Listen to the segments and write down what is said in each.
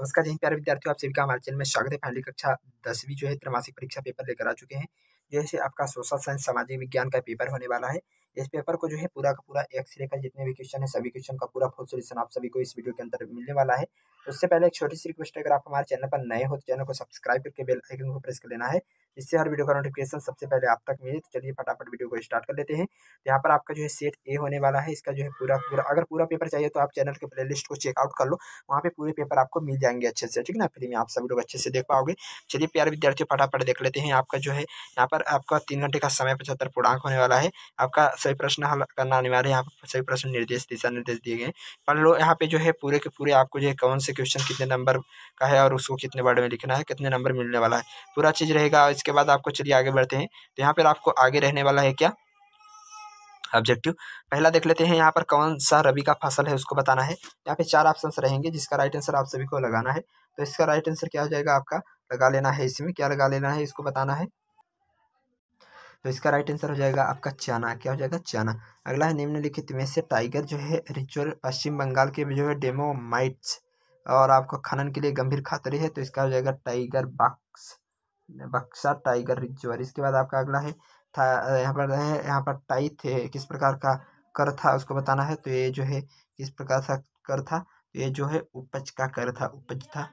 नमस्कार जी प्यारे विद्यार्थियों आप सभी का हमारे चैनल में स्वागत है पहली कक्षा दसवीं जो है त्रैमासिक परीक्षा पेपर लेकर आ चुके हैं जैसे आपका सोशल साइंस सामाजिक विज्ञान का पेपर होने वाला है इस पेपर को जो है पूरा का पूरा एक से जितने भी क्वेश्चन है सभी क्वेश्चन का पूरा फुल सोल्यूशन आप सभी को इस वीडियो के अंदर मिलने वाला है उससे पहले एक छोटी सी रिक्वेस्ट है अगर आप हमारे चैनल पर नए हो तो चैनल को सब्सक्राइब करके बेल आइकन को प्रेस कर लेना है जिससे हर वीडियो का नोटिफिकेशन सबसे पहले आप तक मिले तो चलिए फटाफट वीडियो को स्टार्ट कर लेते हैं तो यहाँ पर आपका जो है सेट ए होने वाला है इसका जो है पूरा पूरा अगर पूरा पेपर चाहिए तो आप चैनल के प्ले लिस्ट को चेकआउट कर लो वहाँ पे पूरे पेपर आपको मिल जाएंगे अच्छे से ठीक ना फिर आप सब लोग अच्छे से देख पाओगे चलिए प्यार विद्यार्थी फटाफट देख लेते हैं आपका जो है यहाँ पर आपका तीन घंटे का समय पचहत्तर पूर्णांक होने वाला है आपका सभी प्रश्न हल करना अनिवार्य है यहाँ पर सभी प्रश्न निर्देश दिशा निर्देश दिए गए पढ़ लो यहाँ पे जो है पूरे के पूरे आपको जो है कौन से क्वेश्चन कितने नंबर का है और उसको कितने वर्ड में लिखना है कितने नंबर मिलने वाला है पूरा चीज़ रहेगा इसके बाद आपको चलिए आगे बढ़ते हैं तो यहाँ पर आपको आगे रहने वाला है क्या ऑब्जेक्टिव पहला देख लेते हैं यहाँ पर कौन सा रबी का फसल है उसको बताना है यहाँ पे चार ऑप्शन रहेंगे जिसका राइट आंसर आप सभी को लगाना है तो इसका राइट आंसर क्या हो जाएगा आपका लगा लेना है इसमें क्या लगा लेना है इसको बताना है तो इसका राइट आंसर हो जाएगा आपका चाना क्या हो जाएगा चाना अगला है निम्नलिखित में से टाइगर जो है रिचुअल पश्चिम बंगाल के जो है डेमो माइट्स और आपको खनन के लिए गंभीर खतरे है तो इसका हो जाएगा टाइगर बाक्स बक्सा टाइगर रिजर्व इसके बाद आपका अगला है था यहाँ पर है यहाँ पर टाई थे किस प्रकार का कर था उसको बताना है तो ये जो है किस प्रकार का कर था तो ये जो है उपज का कर था उपज था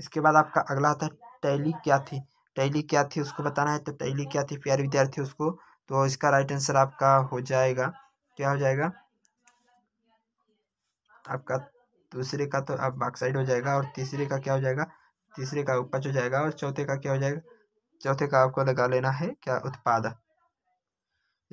इसके बाद आपका अगला था टैली क्या थी टैली क्या थी उसको बताना है तो टैली क्या थी प्यारे विद्यार्थी उसको तो इसका राइट आंसर आपका हो जाएगा क्या हो जाएगा आपका दूसरे का तो आप बाक साइड हो जाएगा और तीसरे का क्या हो जाएगा तीसरे का उपज हो जाएगा और चौथे का क्या हो जाएगा चौथे का आपको लगा लेना है क्या उत्पाद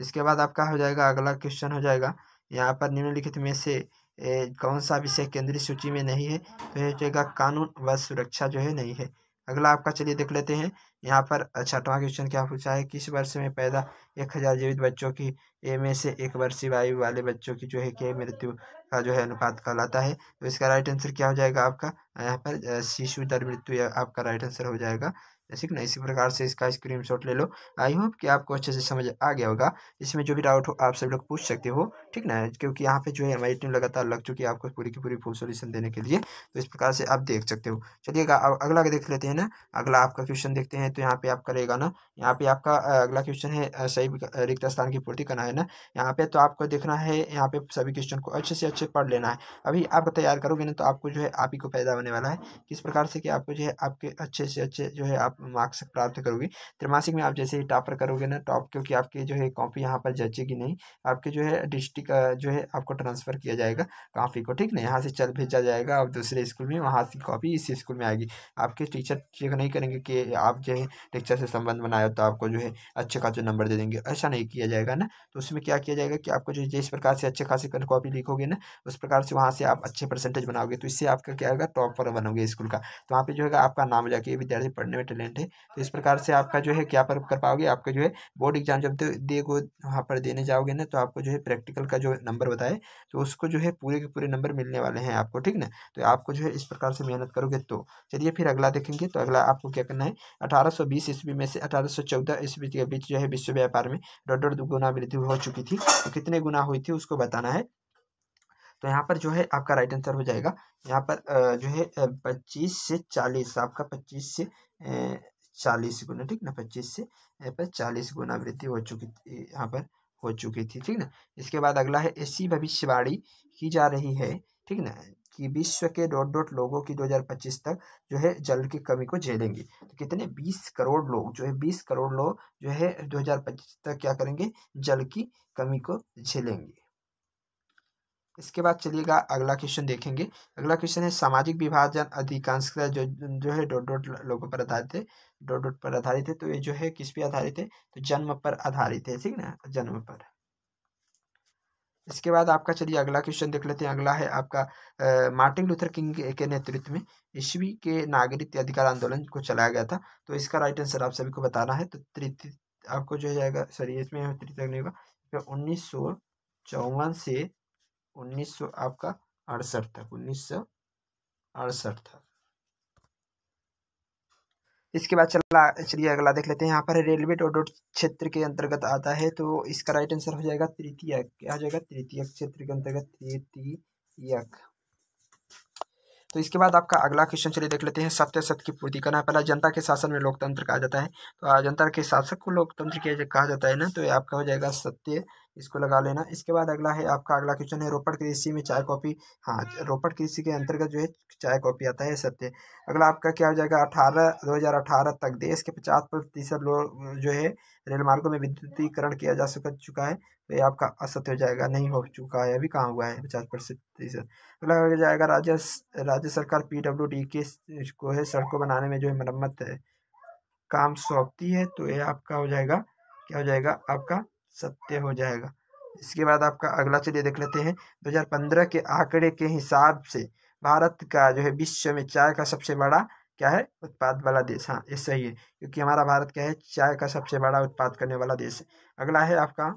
इसके बाद आपका हो जाएगा अगला क्वेश्चन हो जाएगा यहाँ पर निम्नलिखित में से ए, कौन सा विषय केंद्रीय सूची में नहीं है तो यह जाएगा कानून व सुरक्षा जो है नहीं है अगला आपका चलिए देख लेते हैं यहाँ पर छठवां क्वेश्चन क्या पूछा है किस वर्ष में पैदा एक हजार जीवित बच्चों की ए में से एक वर्षीय आयु वाले बच्चों की जो है क्या मृत्यु का जो है अनुपात कहलाता है तो इसका राइट आंसर क्या हो जाएगा आपका यहाँ पर शिशु दर मृत्यु आपका राइट आंसर हो जाएगा ठीक ना इसी प्रकार से इसका स्क्रीन शॉट ले लो आई होप कि आपको अच्छे से समझ आ गया होगा इसमें जो भी डाउट हो आप सब लोग पूछ सकते हो ठीक ना क्योंकि यहाँ पे जो है हमारी टीम लगातार लग चुकी है आपको पूरी की पूरी फुल सोल्यूशन देने के लिए तो इस प्रकार से आप देख सकते हो चलिएगा अब अगला देख लेते हैं ना अगला आपका क्वेश्चन देखते हैं तो यहाँ पे आप करेगा ना यहाँ पे आपका अगला क्वेश्चन है सही रिक्त स्थान की पूर्ति करना है ना यहाँ पे तो आपको देखना है यहाँ पे सभी क्वेश्चन को अच्छे से अच्छा अच्छे पढ़ लेना है अभी आप तैयार करोगे ना तो आपको जो है आप ही को फायदा होने वाला है किस प्रकार से कि आपको जो है आपके अच्छे से अच्छे जो है आप मार्क्स प्राप्त करोगे त्रिमासिक में आप जैसे ही टॉपर करोगे ना टॉप क्योंकि आपकी जो है कॉपी यहाँ पर जचेगी नहीं आपके जो है डिस्ट्रिक्ट जो है आपको ट्रांसफ़र किया जाएगा काफ़ी को ठीक ना यहाँ से चल भेजा जाएगा आप दूसरे स्कूल में वहाँ से कॉपी इस स्कूल में आएगी आपके टीचर चेक नहीं करेंगे कि आप जो है टीचर से संबंध बनाए हो तो आपको जो है अच्छे खासे नंबर दे देंगे ऐसा नहीं किया जाएगा ना तो उसमें क्या किया जाएगा कि आपको जो जिस प्रकार से अच्छे खासे कॉपी लिखोगे ना उस प्रकार से वहाँ से आप अच्छे परसेंटेज बनाओगे तो इससे आपका क्या होगा टॉपर बनोगे स्कूल का तो वहाँ पर जो है आपका नाम हो जाएगा विद्यार्थी पढ़ने में टैलेंट है तो इस प्रकार से आपका जो है क्या पर कर पाओगे आपका जो है बोर्ड एग्जाम जब देगो वहाँ पर देने जाओगे ना तो आपको जो है प्रैक्टिकल का जो नंबर बताए तो उसको जो है पूरे के पूरे नंबर मिलने वाले हैं आपको ठीक ना तो आपको जो है इस प्रकार से मेहनत करोगे तो चलिए फिर अगला देखेंगे तो अगला आपको क्या करना है अठारह सौ बीस ईस्वी में से अठारह सौ चौदह ईस्वी के बीच जो है विश्व व्यापार में डॉट डॉट गुना वृद्धि हो चुकी थी तो कितने गुना हुई थी उसको बताना है तो यहाँ पर जो है आपका राइट आंसर हो जाएगा यहाँ पर जो है पच्चीस से चालीस आपका पच्चीस से चालीस गुना ठीक ना पच्चीस से यहाँ पर चालीस गुना वृद्धि हो चुकी थी यहाँ पर हो चुकी थी ठीक ना इसके बाद अगला है ऐसी भविष्यवाणी की जा रही है ठीक ना कि विश्व के डॉट डॉट लोगों की 2025 तक जो है जल की कमी को झेलेंगे तो कितने 20 करोड़ लोग जो है 20 करोड़ लोग जो है 2025 तक क्या करेंगे जल की कमी को झेलेंगे इसके बाद चलिएगा अगला क्वेश्चन देखेंगे अगला क्वेश्चन है सामाजिक विभाजन अधिकांश जो जो है डॉट डॉट लोगों पर आधारित है डॉट डॉट पर आधारित है तो ये जो है किस पे आधारित है तो जन्म पर आधारित है ठीक ना जन्म पर इसके बाद आपका चलिए अगला क्वेश्चन देख लेते हैं अगला है आपका आ, मार्टिन लूथर किंग के, नेतृत्व में ईस्वी के नागरिक अधिकार आंदोलन को चलाया गया था तो इसका राइट आंसर आप सभी को बताना है तो तृतीय आपको जो जाएगा सॉरी इसमें तृतीय नहीं होगा तो उन्नीस सौ चौवन से उन्नीस सौ आपका अड़सठ तक उन्नीस सौ अड़सठ तक इसके बाद चला चलिए अगला देख लेते हैं यहाँ पर रेलवे टोडोट क्षेत्र के अंतर्गत आता है तो इसका राइट आंसर हो जाएगा तृतीय क्या हो जाएगा तृतीय क्षेत्र के अंतर्गत तृतीय तो इसके बाद आपका अगला क्वेश्चन चलिए देख लेते हैं सत्य सत्य की पूर्ति करना पहला जनता के शासन में लोकतंत्र कहा जाता है तो जनता के शासक को लोकतंत्र के कहा जाता है ना तो आपका हो जाएगा सत्य इसको लगा लेना इसके बाद अगला है आपका अगला क्वेश्चन है रोपड़ कृषि में चाय कॉफ़ी हाँ रोपड़ कृषि के अंतर्गत जो है चाय कॉफ़ी आता है सत्य अगला आपका क्या हो जाएगा अठारह दो हज़ार अठारह तक देश के पचास प्रतिशत लोग जो है रेल मार्गों में विद्युतीकरण किया जा सक चुका है तो ये आपका असत्य हो जाएगा नहीं हो चुका है अभी कहाँ हुआ है पचास प्रतिशत अगला हो जाएगा राज्य राज्य सरकार पी डब्ल्यू डी के को है सड़कों बनाने में जो है मरम्मत है काम सौंपती है तो ये आपका हो जाएगा क्या हो जाएगा आपका सत्य हो जाएगा इसके बाद आपका अगला चलिए देख लेते हैं 2015 के आंकड़े के हिसाब से भारत का जो है विश्व में चाय का सबसे बड़ा क्या है उत्पाद वाला देश हाँ ये सही है क्योंकि हमारा भारत क्या है चाय का सबसे बड़ा उत्पाद करने वाला देश है अगला है आपका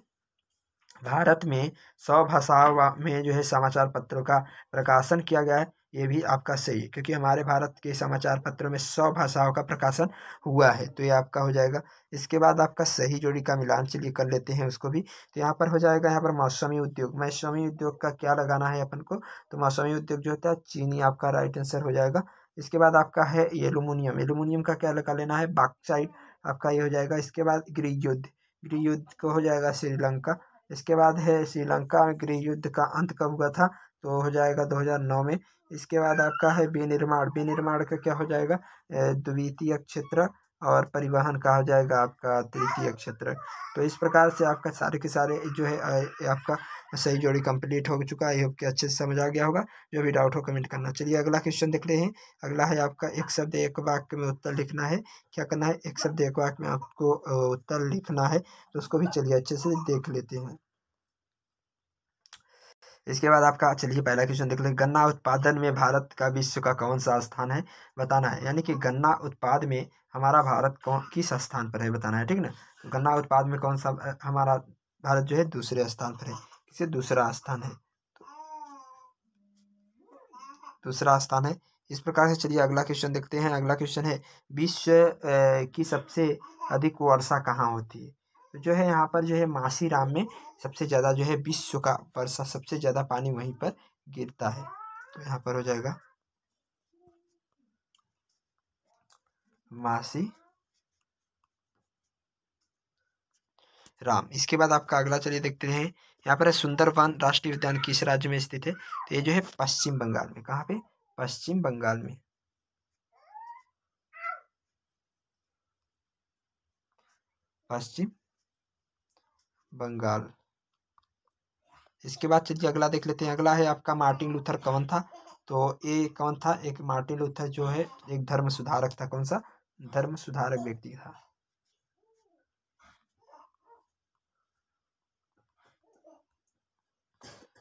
भारत में सौ भाषाओं में जो है समाचार पत्रों का प्रकाशन किया गया है ये भी आपका सही है क्योंकि हमारे भारत के समाचार पत्रों में सौ भाषाओं का प्रकाशन हुआ है तो ये आपका हो जाएगा इसके बाद आपका सही जोड़ी का मिलान चलिए कर लेते हैं उसको भी तो यहाँ पर हो जाएगा यहाँ पर मौसमी उद्योग मौसमी उद्योग का क्या लगाना है अपन को तो मौसमी उद्योग जो होता है चीनी आपका राइट आंसर हो जाएगा इसके बाद आपका है एलुमिनियम एलुमिनियम का क्या लगा लेना है बाक्साइड आपका ये हो जाएगा इसके बाद गृह युद्ध गृह युद्ध को हो जाएगा श्रीलंका इसके बाद है श्रीलंका में गृह युद्ध का अंत कब हुआ था तो हो जाएगा 2009 में इसके बाद आपका है विनिर्माण विनिर्माण का क्या हो जाएगा द्वितीय क्षेत्र और परिवहन का हो जाएगा आपका तृतीय क्षेत्र तो इस प्रकार से आपका सारे के सारे जो है आपका सही जोड़ी कंप्लीट हो चुका है कि अच्छे से समझ आ गया होगा जो भी डाउट हो कमेंट करना चलिए अगला क्वेश्चन देख रहे हैं अगला है आपका एक शब्द एक वाक्य में उत्तर लिखना है क्या करना है एक शब्द एक वाक्य में आपको उत्तर लिखना है तो उसको भी चलिए अच्छे से देख लेते हैं इसके बाद आपका चलिए पहला क्वेश्चन देख लें गन्ना उत्पादन में भारत का विश्व का कौन सा स्थान है बताना है यानी कि गन्ना उत्पाद में हमारा भारत कौन किस स्थान पर है बताना है ठीक ना गन्ना उत्पाद में कौन सा हमारा भारत जो है दूसरे स्थान पर है किसे दूसरा स्थान है दूसरा स्थान है इस प्रकार से चलिए अगला क्वेश्चन देखते हैं अगला क्वेश्चन है विश्व की सबसे अधिक वर्षा कहाँ होती है जो है यहाँ पर जो है मासीराम में सबसे ज़्यादा जो है विश्व का वर्षा सबसे ज़्यादा पानी वहीं पर गिरता है तो यहाँ पर हो जाएगा मासी राम इसके बाद आपका अगला चलिए देखते हैं यहाँ पर है सुंदरवन राष्ट्रीय उद्यान किस राज्य में स्थित है तो ये जो है पश्चिम बंगाल में कहाँ पे पश्चिम बंगाल में पश्चिम बंगाल इसके बाद चलिए अगला देख लेते हैं अगला है आपका मार्टिन लूथर कौन था तो ये कौन था एक मार्टिन लूथर जो है एक धर्म सुधारक था कौन सा धर्म सुधारक व्यक्ति था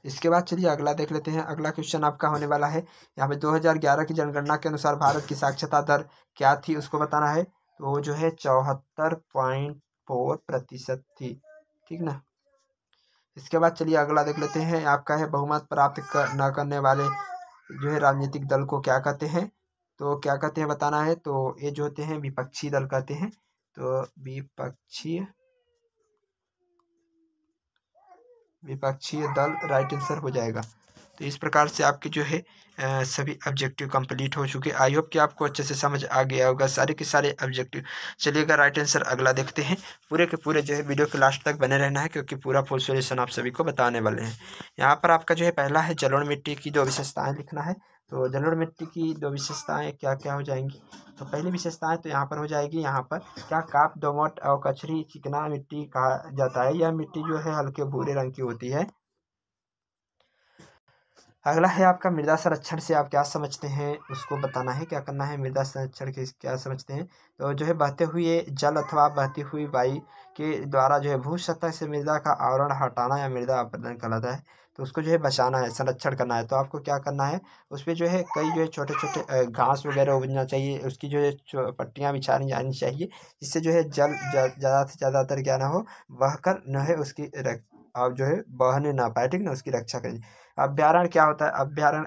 इसके बाद चलिए अगला देख लेते हैं अगला क्वेश्चन आपका होने वाला है यहाँ पे 2011 की जनगणना के अनुसार भारत की साक्षरता दर क्या थी उसको बताना है तो वो जो है चौहत्तर पॉइंट फोर प्रतिशत थी ठीक ना इसके बाद चलिए अगला देख लेते हैं आपका है बहुमत प्राप्त कर न करने वाले जो है राजनीतिक दल को क्या कहते हैं तो क्या कहते हैं बताना है तो ये जो होते हैं विपक्षी दल कहते हैं तो विपक्षी विपक्षी दल राइट आंसर हो जाएगा तो इस प्रकार से आपके जो है सभी ऑब्जेक्टिव कंप्लीट हो चुके आई होप कि आपको अच्छे से समझ आ गया होगा सारे के सारे ऑब्जेक्टिव चलिएगा राइट आंसर अगला देखते हैं पूरे के पूरे जो है वीडियो के लास्ट तक बने रहना है क्योंकि पूरा फुल सोल्यूशन आप सभी को बताने वाले हैं यहाँ पर आपका जो है पहला है जलोड़ मिट्टी की दो विशेषताएँ लिखना है तो जलोड़ मिट्टी की दो विशेषताएँ क्या क्या हो जाएंगी तो पहली विशेषताएँ तो यहाँ पर हो जाएगी यहाँ पर क्या काप दोमट और कचरी चिकना मिट्टी कहा जाता है यह मिट्टी जो है हल्के भूरे रंग की होती है अगला है आपका मृदा संरक्षण से आप क्या समझते हैं उसको बताना है क्या करना है मृदा संरक्षण के क्या समझते हैं तो जो है बहते हुए जल अथवा बहती हुई वायु के द्वारा जो है भू सतह से मृदा का आवरण हटाना या मृदा अपरदन कहलाता है तो उसको जो है बचाना है संरक्षण करना है तो आपको क्या करना है उस पर जो है कई जो है छोटे छोटे घास वगैरह उगना चाहिए उसकी जो है पट्टियाँ बिछानी जानी चाहिए जिससे जो है जल ज़्यादा से ज़्यादातर क्या ना हो बहकर न है उसकी आप जो है बहने ना पाए ठीक ना उसकी रक्षा करें अभ्यारण क्या होता है अभ्यारण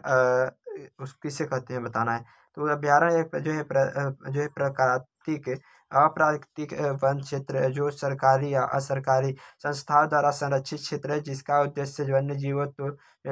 उस किसे कहते हैं बताना है तो अभ्यारण एक जो है प्र, जो है प्राकृतिक अप्राकृतिक वन क्षेत्र जो सरकारी या असरकारी संस्थाओं द्वारा संरक्षित क्षेत्र है जिसका उद्देश्य वन्य जीवों तो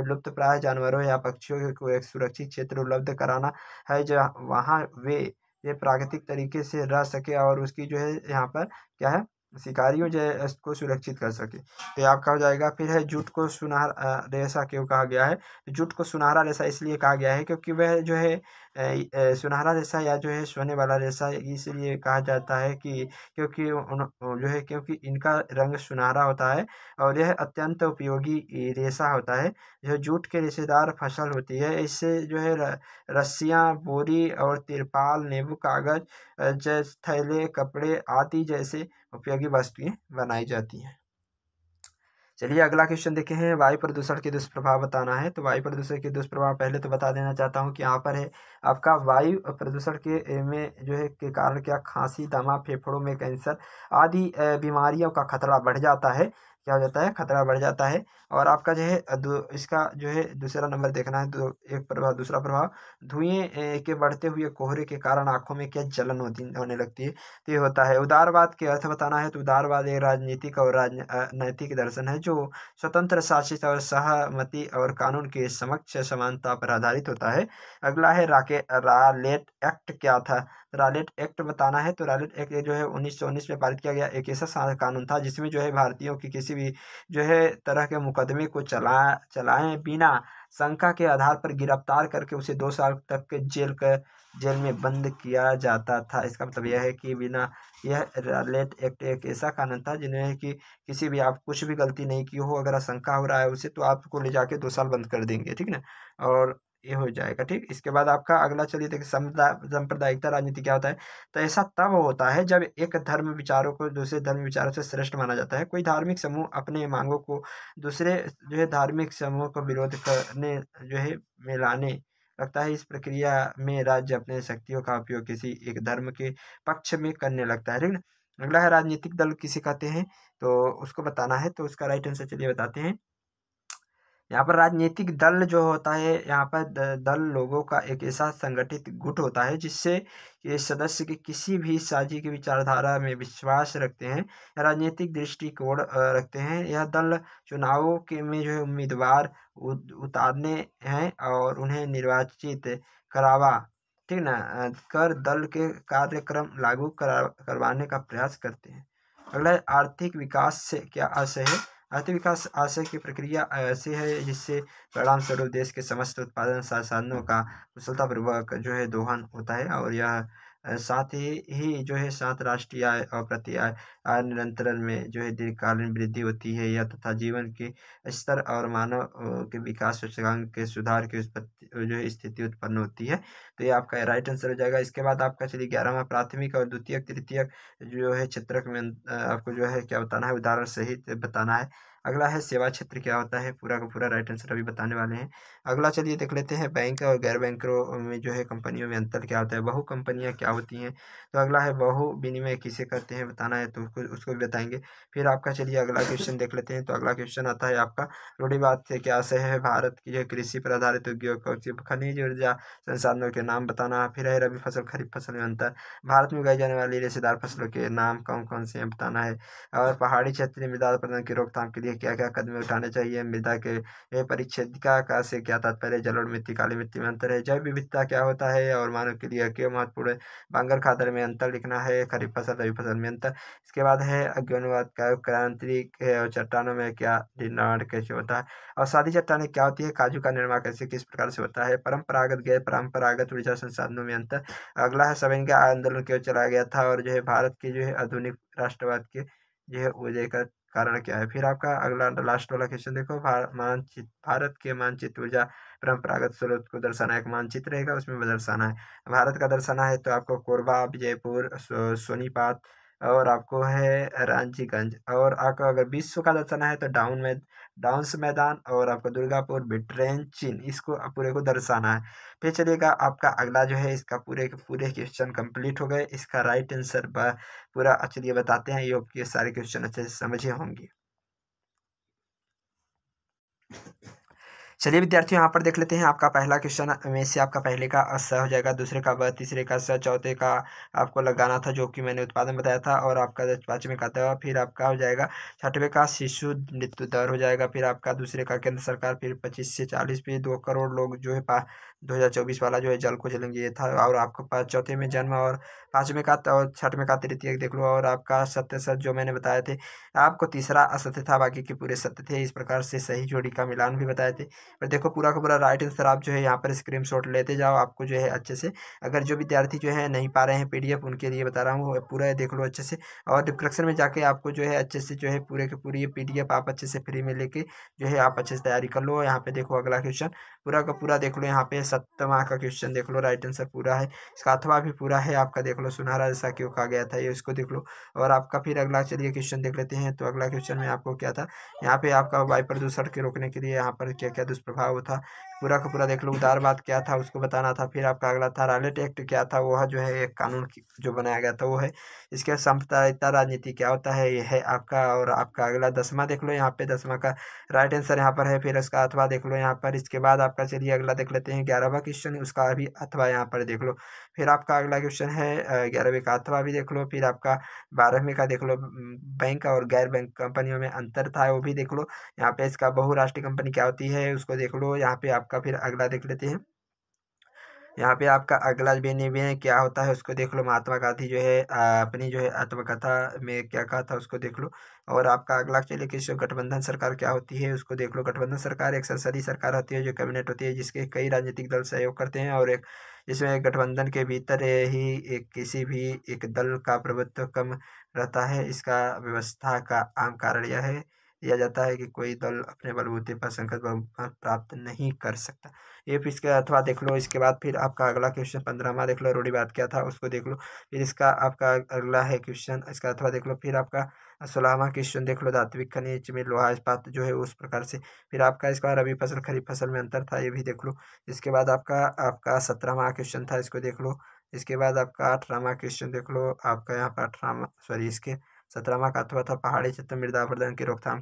लुप्त प्राय जानवरों या पक्षियों को एक सुरक्षित क्षेत्र उपलब्ध कराना है जो वहाँ वे ये प्राकृतिक तरीके से रह सके और उसकी जो है यहाँ पर क्या है शिकारियों इसको सुरक्षित कर सके तो ये आपका हो जाएगा फिर है जुट को सुनहरा रेशा क्यों कहा गया है जुट को सुनहरा रेशा इसलिए कहा गया है क्योंकि वह जो है सुनहरा रेशा या जो है सोने वाला रेशा इसलिए कहा जाता है कि क्योंकि जो है क्योंकि इनका रंग सुनहरा होता है और यह अत्यंत उपयोगी रेशा होता है जो जूट के रेशेदार फसल होती है इससे जो है रस्सियाँ बोरी और तिरपाल नींबू कागज जैसे थैले कपड़े आदि जैसे उपयोगी वस्तुएँ बनाई जाती हैं चलिए अगला क्वेश्चन देखे हैं वायु प्रदूषण के दुष्प्रभाव बताना है तो वायु प्रदूषण के दुष्प्रभाव पहले तो बता देना चाहता हूँ कि यहाँ पर है आपका वायु प्रदूषण के में जो है के कारण क्या खांसी दमा फेफड़ों में कैंसर आदि बीमारियों का खतरा बढ़ जाता है क्या हो जाता है खतरा बढ़ जाता है और आपका जो है इसका जो है दूसरा नंबर देखना है दो एक प्रभाव दूसरा प्रभाव धुएं के बढ़ते हुए कोहरे के कारण आंखों में क्या जलन होती होने लगती है तो ये होता है उदारवाद के अर्थ बताना है तो उदारवाद एक राजनीतिक और राजनैतिक दर्शन है जो स्वतंत्र शासित और सहमति और कानून के समक्ष समानता पर आधारित होता है अगला है राके रा एक्ट क्या था रालेट एक्ट बताना है तो रालेट एक्ट जो है उन्नीस में पारित किया गया एक ऐसा कानून था जिसमें जो है भारतीयों की किसी भी जो है तरह के मुकदमे को चला चलाएं बिना शंका के आधार पर गिरफ्तार करके उसे दो साल तक के जेल का जेल में बंद किया जाता था इसका मतलब यह है कि बिना यह रालेट एक्ट एक ऐसा कानून था जिन्हें कि किसी भी आप कुछ भी गलती नहीं की हो अगर आशंका हो रहा है उसे तो आपको ले जाके दो साल बंद कर देंगे ठीक ना और ये हो जाएगा ठीक इसके बाद आपका अगला चलिए देखिए सांप्रदायिकता राजनीति क्या होता है तो ऐसा तब होता है जब एक धर्म विचारों को दूसरे धर्म विचारों से श्रेष्ठ माना जाता है कोई धार्मिक समूह अपने मांगों को दूसरे जो है धार्मिक समूह को विरोध करने जो है मिलाने लगता है इस प्रक्रिया में राज्य अपने शक्तियों का उपयोग किसी एक धर्म के पक्ष में करने लगता है ठीक ना अगला है राजनीतिक दल किसे कहते हैं तो उसको बताना है तो उसका राइट आंसर चलिए बताते हैं यहाँ पर राजनीतिक दल जो होता है यहाँ पर दल लोगों का एक ऐसा संगठित गुट होता है जिससे ये सदस्य के किसी भी साझी की विचारधारा में विश्वास रखते हैं राजनीतिक दृष्टिकोण रखते हैं यह दल चुनावों के में जो है उम्मीदवार उतारने हैं और उन्हें निर्वाचित करावा ठीक ना कर दल के कार्यक्रम लागू करा करवाने का प्रयास करते हैं अगला आर्थिक विकास से क्या आशय है आर्थिक विकास आशय की प्रक्रिया ऐसी है जिससे परिणाम स्वरूप देश के समस्त उत्पादन साधनों का कुशलतापूर्वक जो है दोहन होता है और यह साथ ही ही जो है सात राष्ट्रीय आय और प्रति आय आय निरंतरण में जो है दीर्घकालीन वृद्धि होती है या तथा जीवन के स्तर और मानव के विकास सूचकांक के सुधार की उत्पत्ति जो है स्थिति उत्पन्न होती है तो ये आपका राइट आंसर हो जाएगा इसके बाद आपका चलिए ग्यारहवा प्राथमिक और द्वितीय तृतीय जो है क्षेत्र में आपको जो है क्या बताना है उदाहरण सहित बताना है अगला है सेवा क्षेत्र क्या होता है पूरा का पूरा राइट आंसर अभी बताने वाले हैं अगला चलिए देख लेते हैं बैंक और गैर बैंकों में जो है कंपनियों में अंतर क्या होता है बहु कंपनियाँ क्या होती हैं तो अगला है बहु विनिमय किसे करते हैं बताना है तो उसको उसको भी बताएंगे फिर आपका चलिए अगला क्वेश्चन देख लेते हैं तो अगला क्वेश्चन आता है आपका रूढ़ी बात से क्या से है भारत की जो कृषि पर आधारित उद्योग खनिज ऊर्जा संसाधनों के नाम बताना फिर है रबी फसल खरीफ फसल में अंतर भारत में उगाई जाने वाली रेशेदार फसलों के नाम कौन कौन से हैं बताना है और पहाड़ी क्षेत्र में मृदा प्रदान की रोकथाम के लिए लिए क्या क्या कदम उठाने चाहिए मृदा के परिच्छेद का से क्या तात्पर्य जलोढ़ मिट्टी काली मिट्टी में अंतर है जैव विविधता क्या होता है और मानव के लिए क्यों महत्वपूर्ण है बांगर खादर में अंतर लिखना है खरीफ फसल रवि फसल में अंतर इसके बाद है अज्ञानवाद का क्रांतिक है और चट्टानों में क्या निर्माण कैसे होता है और सादी चट्टाने क्या होती है काजू का निर्माण कैसे किस प्रकार से होता है परंपरागत गैर परंपरागत ऊर्जा संसाधनों में अंतर अगला है सविन आंदोलन क्यों चलाया गया था और जो है भारत के जो है आधुनिक राष्ट्रवाद के जो है उदय का कारण क्या है फिर आपका अगला लास्ट वाला क्वेश्चन देखो मानचित मानचित्र भारत के मानचित्र ऊर्जा परंपरागत स्रोत को दर्शाना एक मानचित्र रहेगा उसमें दर्शाना है भारत का दर्शाना है तो आपको कोरबा विजयपुर सोनीपात सोनीपत और आपको है रांचीगंज और आपको अगर बीस का दर्शाना है तो डाउन में से मैदान और आपको दुर्गापुर बिट्रेन चीन इसको पूरे को दर्शाना है फिर चलिएगा आपका अगला जो है इसका पूरे के पूरे क्वेश्चन कंप्लीट हो गए इसका राइट आंसर पूरा लिए बताते हैं ये आपके सारे क्वेश्चन अच्छे से समझे होंगे चलिए विद्यार्थियों यहाँ पर देख लेते हैं आपका पहला क्वेश्चन में से आपका पहले का स हो जाएगा दूसरे का ब तीसरे का स चौथे का आपको लगाना था जो कि मैंने उत्पादन बताया था और आपका पाँचवें का दवा फिर आपका हो जाएगा छठवें का शिशु मृत्यु दर हो जाएगा फिर आपका दूसरे का केंद्र सरकार फिर पच्चीस से चालीस फिर दो करोड़ लोग जो है दो हज़ार चौबीस वाला जो है जल को जलेंगे ये था और आपको चौथे में जन्म और पाँचवें का और छठवें का तृतीय देख लो और आपका सत्य सत जो मैंने बताए थे आपको तीसरा असत्य था बाकी के पूरे सत्य थे इस प्रकार से सही जोड़ी का मिलान भी बताए थे पर देखो पूरा का पूरा राइट आंसर आप जो है यहाँ पर स्क्रीन लेते जाओ आपको जो है अच्छे से अगर जो विद्यार्थी जो है नहीं पा रहे हैं पी उनके लिए बता रहा हूँ पूरा देख लो अच्छे से और डिस्क्रिप्शन में जाके आपको जो है अच्छे से जो है पूरे के पूरी ये पी आप अच्छे से फ्री में लेके जो है आप अच्छे से तैयारी कर लो यहाँ पे देखो अगला क्वेश्चन पूरा का पूरा देख लो यहाँ पे सप्तमा का क्वेश्चन देख लो राइट आंसर पूरा है इसका अथवा भी पूरा है आपका देख लो सुनहरा जैसा क्यों कहा गया था ये उसको देख लो और आपका फिर अगला चलिए क्वेश्चन देख लेते हैं तो अगला क्वेश्चन में आपको क्या था यहाँ पे आपका वायु प्रदूषण के रोकने के लिए यहाँ पर क्या क्या दुष्प्रभाव था पूरा का पूरा देख लो उदारवाद क्या था उसको बताना था फिर आपका अगला था रायलेट एक्ट क्या था वह जो है एक कानून जो बनाया गया था वो है इसके सांप्रदायिकता राजनीति क्या होता है यह है आपका और आपका अगला दसवा देख लो यहाँ पे दसवा का राइट आंसर यहाँ पर है फिर उसका अथवा देख लो यहाँ पर इसके बाद आपका चलिए अगला देख लेते हैं ग्यारहवा क्वेश्चन उसका अभी अथवा यहाँ पर देख लो फिर आपका अगला क्वेश्चन है ग्यारहवीं का अथवा भी देख लो फिर आपका बारहवीं का देख लो बैंक और गैर बैंक कंपनियों में अंतर था वो भी देख लो यहाँ पे इसका बहुराष्ट्रीय कंपनी क्या होती है उसको देख लो यहाँ पे आपका आपका फिर अगला देख लेते हैं यहाँ पे आपका अगला भी है क्या होता है उसको देख लो महात्मा गांधी जो है अपनी जो है आत्मकथा में क्या कहा था उसको देख लो और आपका अगला चलिए किसी गठबंधन सरकार क्या होती है उसको देख लो गठबंधन सरकार एक संसदीय सरकार होती है जो कैबिनेट होती है जिसके कई राजनीतिक दल सहयोग करते हैं और एक इसमें गठबंधन के भीतर ही एक किसी भी एक दल का प्रभुत्व कम रहता है इसका व्यवस्था का आम कारण यह है दिया जाता है कि कोई दल अपने बलबूते पर संकट प्राप्त नहीं कर सकता ये फिर इसके अथवा देख लो इसके बाद फिर आपका अगला क्वेश्चन पंद्रहवा देख लो रूढ़ी बात क्या था उसको देख लो फिर इसका आपका अगला है क्वेश्चन इसका अथवा देख लो फिर आपका सोलहवा क्वेश्चन देख लो धात्विक खनिज में लोहा इस्पात जो है उस प्रकार से फिर आपका इसके बाद रबी फसल खरीफ फसल में अंतर था ये भी देख लो इसके बाद आपका आपका सत्रहवा क्वेश्चन था इसको देख लो इसके बाद आपका अठारहवा क्वेश्चन देख लो आपका यहाँ पर अठारहवा सॉरी इसके सत्रहवा का अथवा था पहाड़ी क्षेत्र मृदा अपरदन की रोकथाम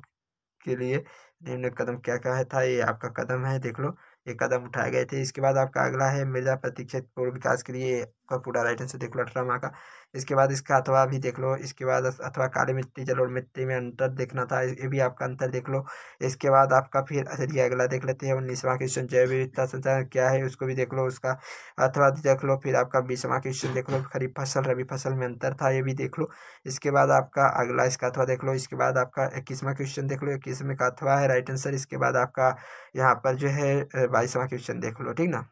के लिए निम्न कदम क्या क्या है था ये आपका कदम है देख लो ये कदम उठाए गए थे इसके बाद आपका अगला है प्रतीक्षित पूर्व विकास के लिए आपका पूरा राइट आंसर देख लो अठारह माह का इसके बाद इसका अथवा भी देख लो इसके बाद अथवा काली मिट्टी जलोड़ मिट्टी में अंतर देखना था ये भी आपका अंतर देख लो इसके बाद आपका फिर चलिए अगला देख लेते हैं उन्नीसवा क्वेश्चन जैव विविधता संचालन क्या है उसको भी देख लो उसका अथवा देख लो फिर आपका बीसवा क्वेश्चन देख लो खरीफ फसल रबी फसल में अंतर था ये भी देख लो इसके बाद आपका अगला इसका अथवा देख लो इसके बाद आपका इक्कीसवा क्वेश्चन देख लो इक्कीसवें का अथवा है राइट आंसर इसके बाद आपका यहाँ पर जो है बाईसवा क्वेश्चन देख लो ठीक ना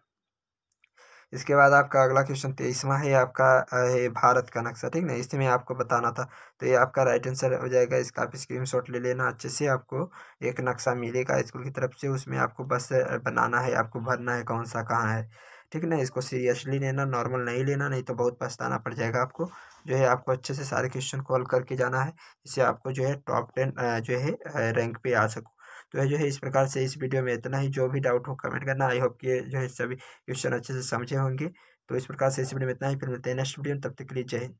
इसके बाद आपका अगला क्वेश्चन तेईसवा है आपका है भारत का नक्शा ठीक ना इसमें आपको बताना था तो ये आपका राइट आंसर हो जाएगा इसका आप स्क्रीन शॉट ले लेना अच्छे से आपको एक नक्शा मिलेगा स्कूल की तरफ से उसमें आपको बस बनाना है आपको भरना है कौन सा कहाँ है ठीक ना इसको सीरियसली लेना नॉर्मल नहीं लेना नहीं तो बहुत पछताना पड़ जाएगा आपको जो है आपको अच्छे से सारे क्वेश्चन कॉल करके जाना है इससे आपको जो है टॉप टेन जो है रैंक पे आ सको तो जो है इस प्रकार से इस वीडियो में इतना ही जो भी डाउट हो कमेंट करना आई होप कि जो है सभी क्वेश्चन अच्छे से समझे होंगे तो इस प्रकार से इस वीडियो में इतना ही फिर मिलते हैं नेक्स्ट वीडियो में तब तक के लिए जय हिंद